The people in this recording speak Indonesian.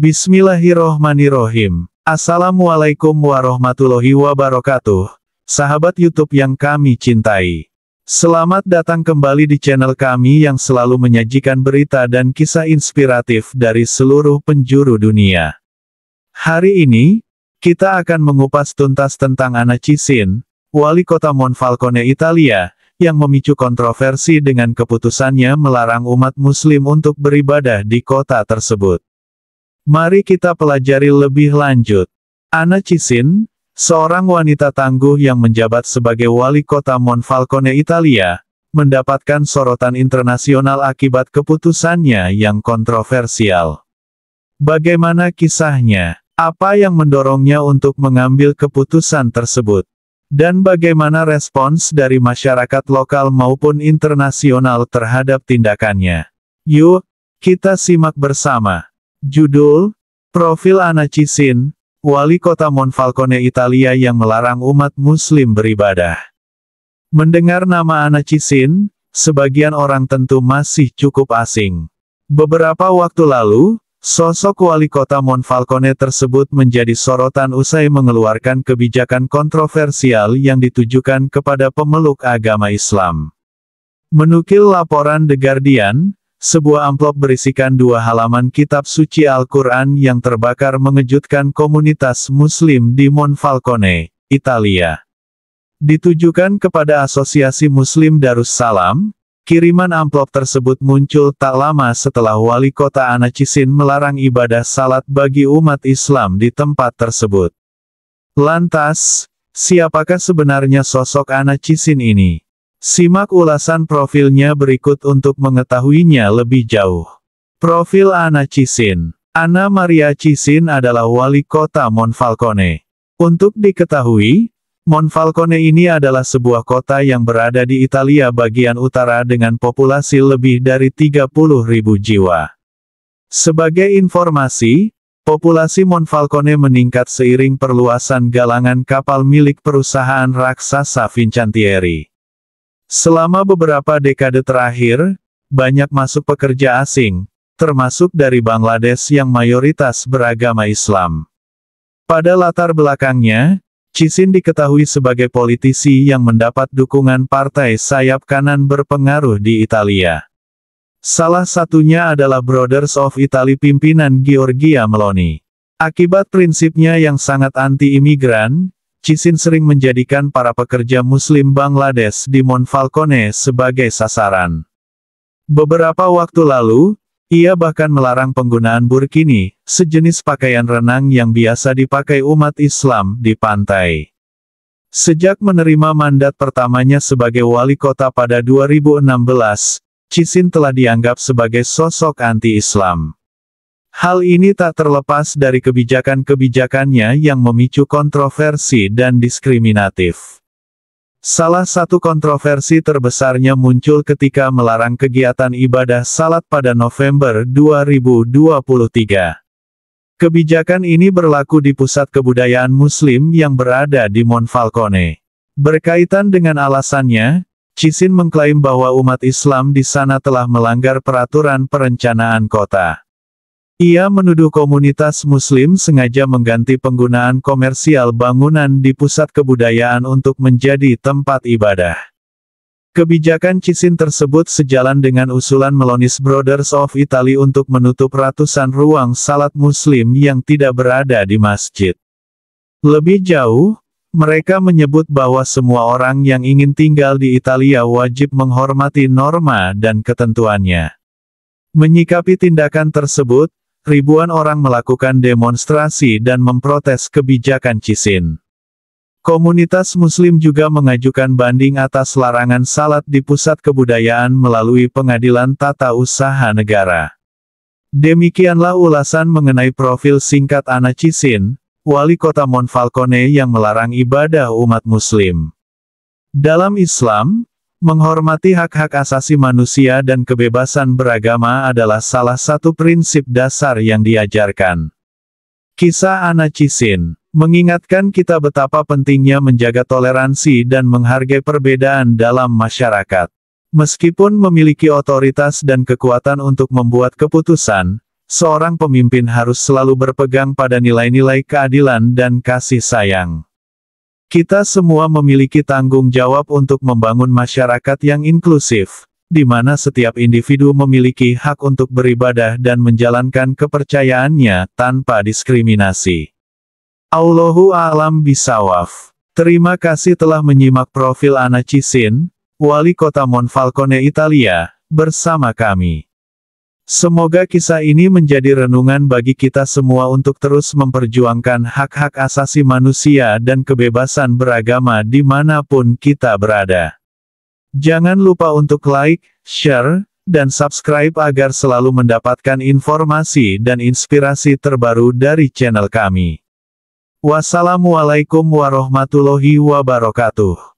Bismillahirrohmanirrohim. Assalamualaikum warahmatullahi wabarakatuh. Sahabat YouTube yang kami cintai. Selamat datang kembali di channel kami yang selalu menyajikan berita dan kisah inspiratif dari seluruh penjuru dunia. Hari ini, kita akan mengupas tuntas tentang Ana Cisin, wali kota Monfalcone Italia, yang memicu kontroversi dengan keputusannya melarang umat muslim untuk beribadah di kota tersebut. Mari kita pelajari lebih lanjut. Anna Cisin, seorang wanita tangguh yang menjabat sebagai wali kota Monfalcone Italia, mendapatkan sorotan internasional akibat keputusannya yang kontroversial. Bagaimana kisahnya? Apa yang mendorongnya untuk mengambil keputusan tersebut? Dan bagaimana respons dari masyarakat lokal maupun internasional terhadap tindakannya? Yuk, kita simak bersama. Judul, Profil Anacisin, Wali Kota Monfalcone Italia yang melarang umat muslim beribadah. Mendengar nama Anacisin, sebagian orang tentu masih cukup asing. Beberapa waktu lalu, sosok wali kota Monfalcone tersebut menjadi sorotan usai mengeluarkan kebijakan kontroversial yang ditujukan kepada pemeluk agama Islam. Menukil laporan The Guardian, sebuah amplop berisikan dua halaman kitab suci Al-Quran yang terbakar mengejutkan komunitas muslim di Monfalcone, Italia. Ditujukan kepada Asosiasi Muslim Darussalam, Kiriman amplop tersebut muncul tak lama setelah wali kota Anacisin melarang ibadah salat bagi umat Islam di tempat tersebut. Lantas, siapakah sebenarnya sosok Anacisin ini? Simak ulasan profilnya berikut untuk mengetahuinya lebih jauh. Profil Ana Cisin Ana Maria Cisin adalah wali kota Monfalcone. Untuk diketahui, Monfalcone ini adalah sebuah kota yang berada di Italia bagian utara dengan populasi lebih dari 30.000 jiwa. Sebagai informasi, populasi Monfalcone meningkat seiring perluasan galangan kapal milik perusahaan raksasa Vincentieri. Selama beberapa dekade terakhir, banyak masuk pekerja asing, termasuk dari Bangladesh yang mayoritas beragama Islam. Pada latar belakangnya, Cisin diketahui sebagai politisi yang mendapat dukungan partai sayap kanan berpengaruh di Italia. Salah satunya adalah Brothers of Italy pimpinan Giorgia Meloni. Akibat prinsipnya yang sangat anti-imigran, Cisin sering menjadikan para pekerja muslim Bangladesh di Mount Falcone sebagai sasaran. Beberapa waktu lalu, ia bahkan melarang penggunaan burkini, sejenis pakaian renang yang biasa dipakai umat Islam di pantai. Sejak menerima mandat pertamanya sebagai wali kota pada 2016, Cisin telah dianggap sebagai sosok anti-Islam. Hal ini tak terlepas dari kebijakan-kebijakannya yang memicu kontroversi dan diskriminatif. Salah satu kontroversi terbesarnya muncul ketika melarang kegiatan ibadah salat pada November 2023. Kebijakan ini berlaku di pusat kebudayaan Muslim yang berada di Monfalcone. Berkaitan dengan alasannya, Cisin mengklaim bahwa umat Islam di sana telah melanggar peraturan perencanaan kota. Ia menuduh komunitas muslim sengaja mengganti penggunaan komersial bangunan di pusat kebudayaan untuk menjadi tempat ibadah. Kebijakan Cisin tersebut sejalan dengan usulan Melonis Brothers of Italy untuk menutup ratusan ruang salat muslim yang tidak berada di masjid. Lebih jauh, mereka menyebut bahwa semua orang yang ingin tinggal di Italia wajib menghormati norma dan ketentuannya. Menyikapi tindakan tersebut, ribuan orang melakukan demonstrasi dan memprotes kebijakan Cisin. Komunitas Muslim juga mengajukan banding atas larangan salat di pusat kebudayaan melalui pengadilan tata usaha negara. Demikianlah ulasan mengenai profil singkat Ana Cisin, wali kota Monfalcone yang melarang ibadah umat muslim. Dalam Islam, Menghormati hak-hak asasi manusia dan kebebasan beragama adalah salah satu prinsip dasar yang diajarkan. Kisah Ana Cisin mengingatkan kita betapa pentingnya menjaga toleransi dan menghargai perbedaan dalam masyarakat. Meskipun memiliki otoritas dan kekuatan untuk membuat keputusan, seorang pemimpin harus selalu berpegang pada nilai-nilai keadilan dan kasih sayang. Kita semua memiliki tanggung jawab untuk membangun masyarakat yang inklusif, di mana setiap individu memiliki hak untuk beribadah dan menjalankan kepercayaannya tanpa diskriminasi. Allahu alam bisawaf. Terima kasih telah menyimak profil Ana Cisin, Wali Kota Monfalcone Italia, bersama kami. Semoga kisah ini menjadi renungan bagi kita semua untuk terus memperjuangkan hak-hak asasi manusia dan kebebasan beragama di manapun kita berada. Jangan lupa untuk like, share, dan subscribe agar selalu mendapatkan informasi dan inspirasi terbaru dari channel kami. Wassalamualaikum warahmatullahi wabarakatuh.